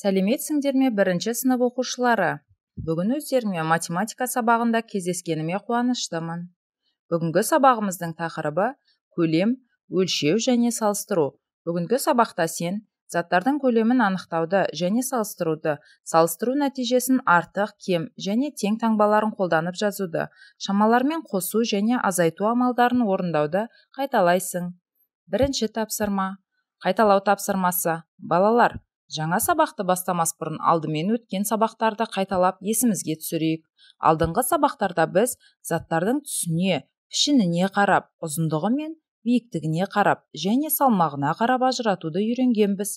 сәлеметсіңдер ме бірінші сынып оқушылары бүгін өздеріңмен математика сабағында кездескеніме қуаныштымын бүгінгі сабағымыздың тақырыбы көлем өлшеу және салыстыру бүгінгі сабақта сен заттардың көлемін анықтауды және салыстыруды салыстыру нәтижесін артық кем және тең таңбаларын қолданып жазуды шамалармен қосу және азайту амалдарын орындауды қайталайсың бірінші тапсырма қайталау тапсырмасы балалар жаңа сабақты бастамас бұрын алдымен өткен сабақтарды қайталап есімізге түсірейік алдыңғы сабақтарда біз заттардың түсіне пішініне қарап ұзындығы мен биіктігіне қарап және салмағына қарап ажыратуды үйренгенбіз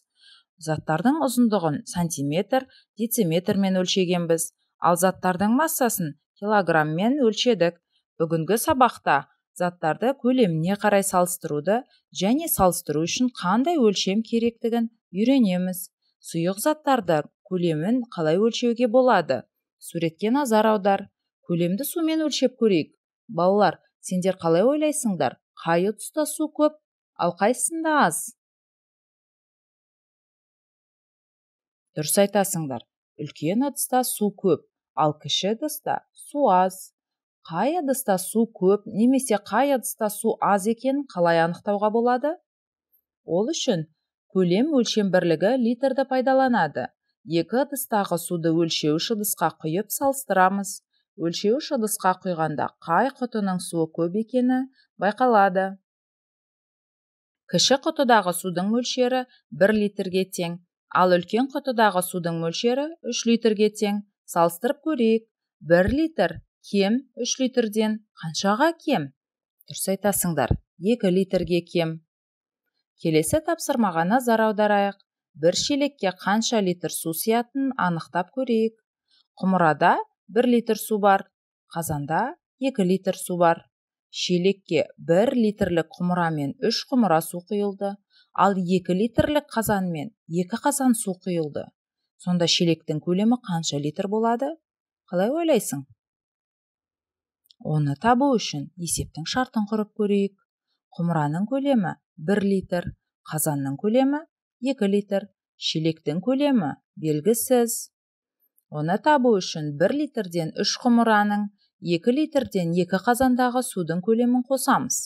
заттардың ұзындығын сантиметр дециметрмен өлшегенбіз ал заттардың массасын килограмммен өлшедік бүгінгі сабақта заттарды көлеміне қарай салыстыруды және салыстыру үшін қандай өлшем керектігін үйренеміз сұйық заттарды көлемін қалай өлшеуге болады суретке назар аудар көлемді сумен өлшеп көрейік балалар сендер қалай ойлайсыңдар қай тұста су көп ал қайсысында аз дұрыс айтасыңдар үлкен ыдыста су көп ал кіші ыдыста су аз қай ыдыста су көп немесе қай ыдыста су аз екенін қалай анықтауға болады ол үшін көлем өлшем бірлігі литрді пайдаланады екі ыдыстағы суды өлшеуіш ыдысқа құйып салыстырамыз өлшеуіш ыдысқа құйғанда қай құтының суы көп екені байқалады кіші құтыдағы судың мөлшері 1 литрге тең ал үлкен құтыдағы судың мөлшері 3 литрге тең салыстырып көрейік 1 литр кем 3 литрден қаншаға кем дұрыс айтасыңдар 2 литрге кем келесі тапсырмаға назар аударайық бір шелекке қанша литр су сиятынын анықтап көрейік құмырада 1 литр су бар қазанда екі литр су бар шелекке бір литрлік мен үш құмыра су құйылды ал екі литрлік қазанмен екі қазан су құйылды сонда шелектің көлемі қанша литр болады қалай ойлайсың оны табу үшін есептің шартын құрып көрейік құмыраның көлемі 1 литр қазанның көлемі 2 литр шелектің көлемі белгісіз оны табу үшін 1 литрден 3 құмыраның 2 литрден 2 қазандағы судың көлемін қосамыз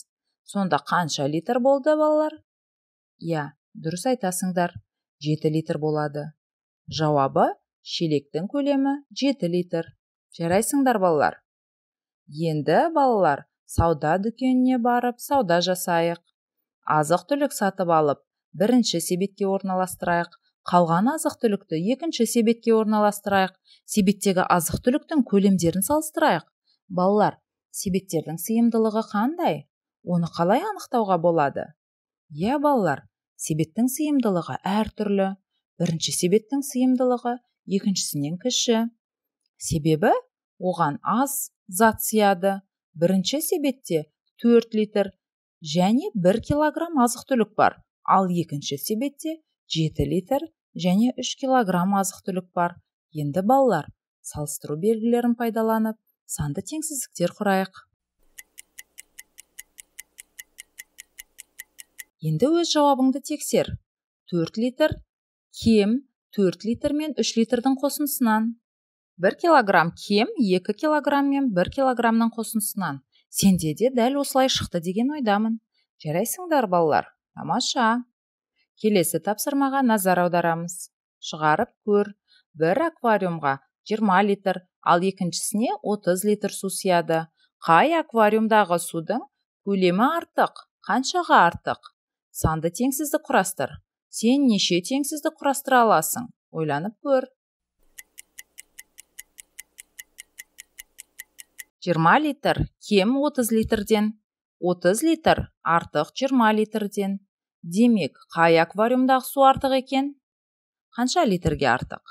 сонда қанша литр болды балалар иә дұрыс айтасыңдар 7 литр болады жауабы шелектің көлемі 7 литр жарайсыңдар балалар енді балалар сауда дүкеніне барып сауда жасайық азық түлік сатып алып бірінші себетке орналастырайық қалған азық түлікті екінші себетке орналастырайық себеттегі азық түліктің көлемдерін салыстырайық балалар себеттердің сыйымдылығы қандай оны қалай анықтауға болады иә балалар себеттің сыйымдылығы әртүрлі бірінші себеттің сыйымдылығы екіншісінен кіші себебі оған аз зат сияды бірінші себетте 4 литр және 1 килограмм азық түлік бар ал екінші себетте 7 литр және 3 килограмм азық түлік бар енді балалар салыстыру белгілерін пайдаланып санды теңсіздіктер құрайық енді өз жауабыңды тексер 4 литр кем 4 литр мен 3 литрдің қосындысынан 1 килограмм кем 2 килограмм мен 1 килограммның қосындысынан сенде де дәл осылай шықты деген ойдамын жарайсыңдар балалар тамаша келесі тапсырмаға назар аударамыз шығарып көр бір аквариумға 20 литр ал екіншісіне 30 литр су сияды қай аквариумдағы судың көлемі артық қаншаға артық санды теңсіздік құрастыр сен неше теңсіздік құрастыра аласың ойланып көр 20 литр кем 30 литрден 30 литр артық 20 литрден демек қай аквариумдағы су артық екен қанша литрге артық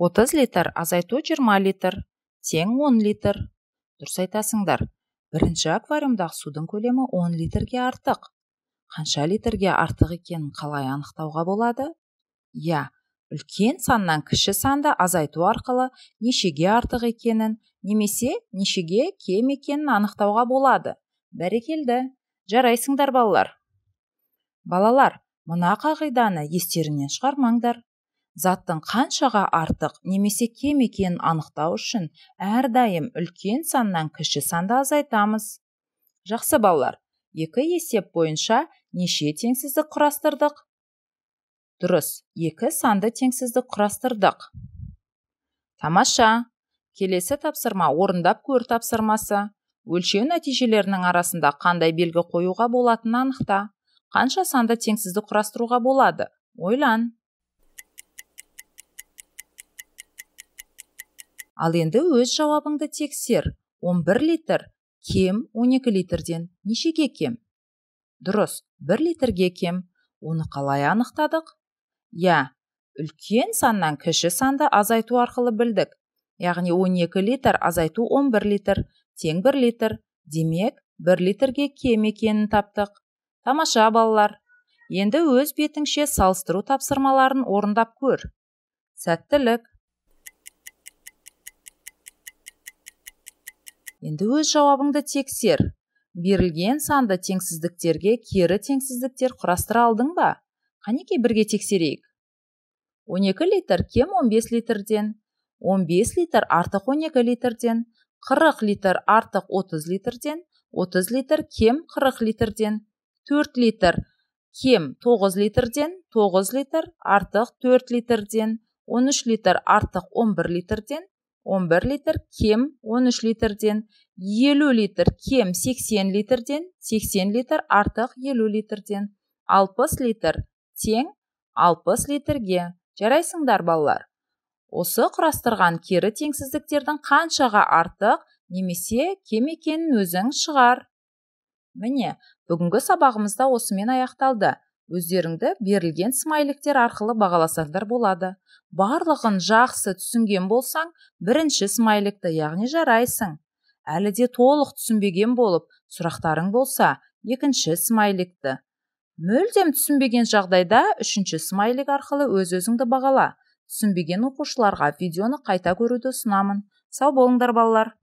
30 литр азайту 20 литр тең 10 литр дұрыс айтасыңдар бірінші аквариумдағы судың көлемі 10 литрге артық қанша литрге артық екенін қалай анықтауға болады иә үлкен саннан кіші санды азайту арқылы нешеге артық екенін немесе нешеге кем екенін анықтауға болады бәрекелді жарайсыңдар балалар балалар мына қағиданы естеріңнен шығармаңдар заттың қаншаға артық немесе кем екенін анықтау үшін әрдайым үлкен саннан кіші санды азайтамыз жақсы балалар екі есеп бойынша неше теңсіздік құрастырдық дұрыс екі санды теңсіздік құрастырдық тамаша келесі тапсырма орындап көр тапсырмасы өлшеу нәтижелерінің арасында қандай белгі қоюға болатынын анықта қанша санды теңсіздік құрастыруға болады ойлан ал енді өз жауабыңды тексер 11 литр кем 12 литрден нешеге кем дұрыс 1 литрге кем оны қалай анықтадық иә үлкен саннан кіші санды азайту арқылы білдік яғни 12 литр азайту 11 литр тең 1 литр демек 1 литрге кем екенін таптық тамаша балалар енді өз бетіңше салыстыру тапсырмаларын орындап көр сәттілік енді өз жауабыңды тексер берілген санды теңсіздіктерге кері теңсіздіктер құрастыра алдың ба қанеке бірге тексерейік 12 литр кем 15 литрден 15 литр артық 12 литрден 40 литр артық 30 литрден 30 литр кем 40 литрден 4 литр кем 9 литрден 9 литр артық 4 литрден 13 литр артық 11 литрден 11 литр кем 13 литрден 50 литр кем 80 литрден 80 литр артық 50 литрден 60 литр тең алпыс литрге жарайсыңдар балалар осы құрастырған кері теңсіздіктердің қаншаға артық немесе кем екенін өзің шығар міне бүгінгі сабағымызда осымен аяқталды өздеріңді берілген смайликтер арқылы бағаласаңдар болады барлығын жақсы түсінген болсаң бірінші смайликті яғни жарайсың әлі де толық түсінбеген болып сұрақтарың болса екінші смайликті мүлдем түсінбеген жағдайда үшінші смайлик арқылы өз өзіңді бағала түсінбеген оқушыларға видеоны қайта көруді ұсынамын сау болыңдар балалар